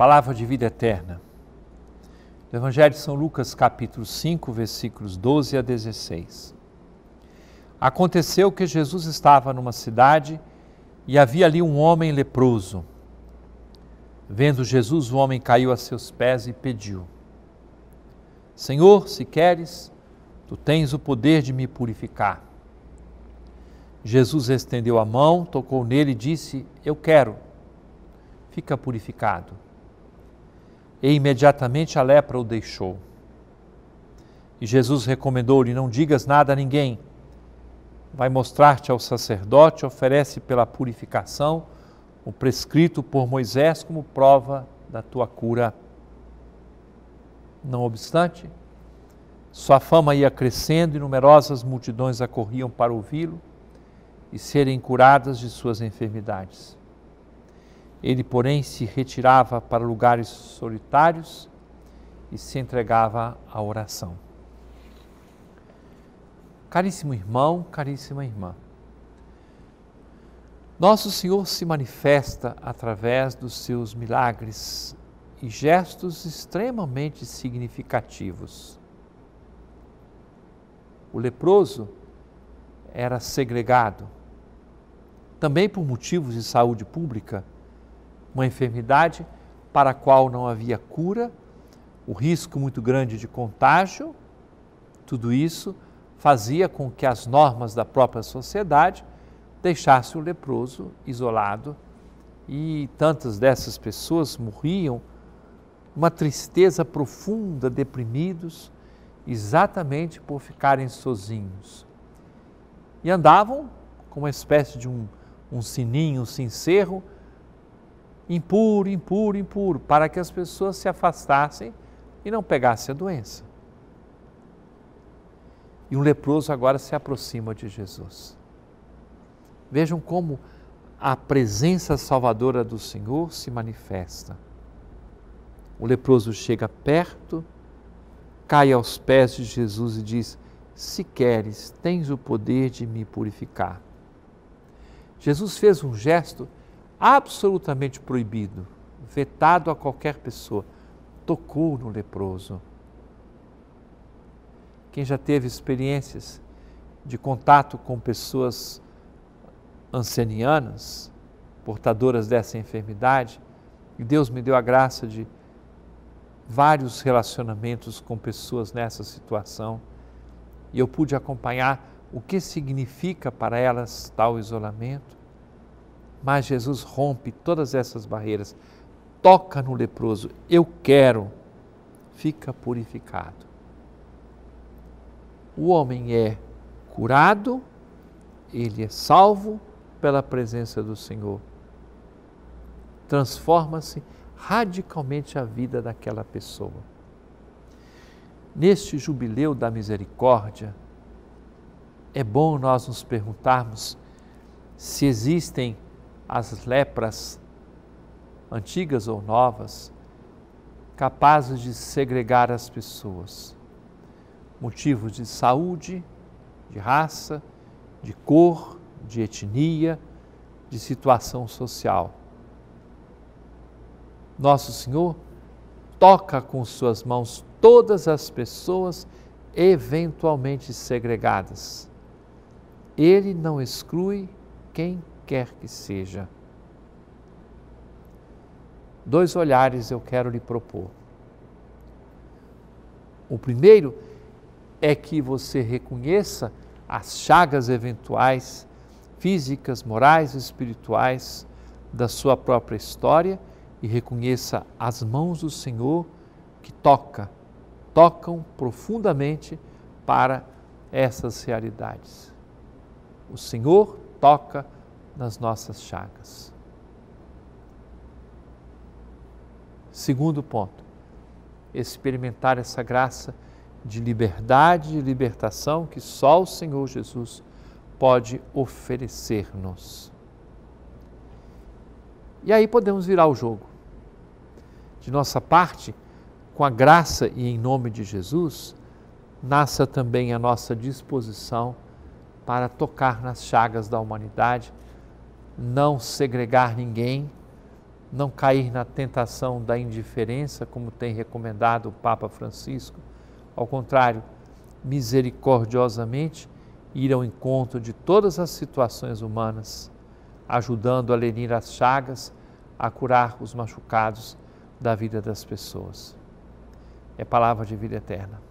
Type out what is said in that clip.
Palavra de vida eterna. Do Evangelho de São Lucas, capítulo 5, versículos 12 a 16. Aconteceu que Jesus estava numa cidade e havia ali um homem leproso. Vendo Jesus, o homem caiu a seus pés e pediu: Senhor, se queres, tu tens o poder de me purificar. Jesus estendeu a mão, tocou nele e disse: Eu quero, fica purificado. E imediatamente a lepra o deixou. E Jesus recomendou-lhe: Não digas nada a ninguém. Vai mostrar-te ao sacerdote, oferece pela purificação o prescrito por Moisés como prova da tua cura. Não obstante, sua fama ia crescendo e numerosas multidões acorriam para ouvi-lo e serem curadas de suas enfermidades. Ele, porém, se retirava para lugares solitários e se entregava à oração. Caríssimo irmão, caríssima irmã, Nosso Senhor se manifesta através dos seus milagres e gestos extremamente significativos. O leproso era segregado, também por motivos de saúde pública uma enfermidade para a qual não havia cura, o risco muito grande de contágio, tudo isso fazia com que as normas da própria sociedade deixasse o leproso isolado e tantas dessas pessoas morriam uma tristeza profunda, deprimidos, exatamente por ficarem sozinhos. E andavam com uma espécie de um, um sininho, um sincerro, impuro, impuro, impuro, para que as pessoas se afastassem e não pegassem a doença. E um leproso agora se aproxima de Jesus. Vejam como a presença salvadora do Senhor se manifesta. O leproso chega perto, cai aos pés de Jesus e diz: Se queres, tens o poder de me purificar. Jesus fez um gesto absolutamente proibido, vetado a qualquer pessoa, tocou no leproso. Quem já teve experiências de contato com pessoas ancianianas, portadoras dessa enfermidade, e Deus me deu a graça de vários relacionamentos com pessoas nessa situação, e eu pude acompanhar o que significa para elas tal isolamento, mas Jesus rompe todas essas barreiras, toca no leproso, eu quero, fica purificado. O homem é curado, ele é salvo pela presença do Senhor. Transforma-se radicalmente a vida daquela pessoa. Neste jubileu da misericórdia, é bom nós nos perguntarmos se existem as lepras antigas ou novas, capazes de segregar as pessoas. Motivos de saúde, de raça, de cor, de etnia, de situação social. Nosso Senhor toca com suas mãos todas as pessoas eventualmente segregadas. Ele não exclui quem quer que seja. Dois olhares eu quero lhe propor. O primeiro é que você reconheça as chagas eventuais, físicas, morais e espirituais da sua própria história e reconheça as mãos do Senhor que toca, tocam profundamente para essas realidades. O Senhor toca nas nossas chagas. Segundo ponto, experimentar essa graça de liberdade e libertação que só o Senhor Jesus pode oferecer-nos. E aí podemos virar o jogo. De nossa parte, com a graça e em nome de Jesus, nasça também a nossa disposição para tocar nas chagas da humanidade não segregar ninguém, não cair na tentação da indiferença, como tem recomendado o Papa Francisco. Ao contrário, misericordiosamente ir ao encontro de todas as situações humanas, ajudando a lenir as chagas, a curar os machucados da vida das pessoas. É palavra de vida eterna.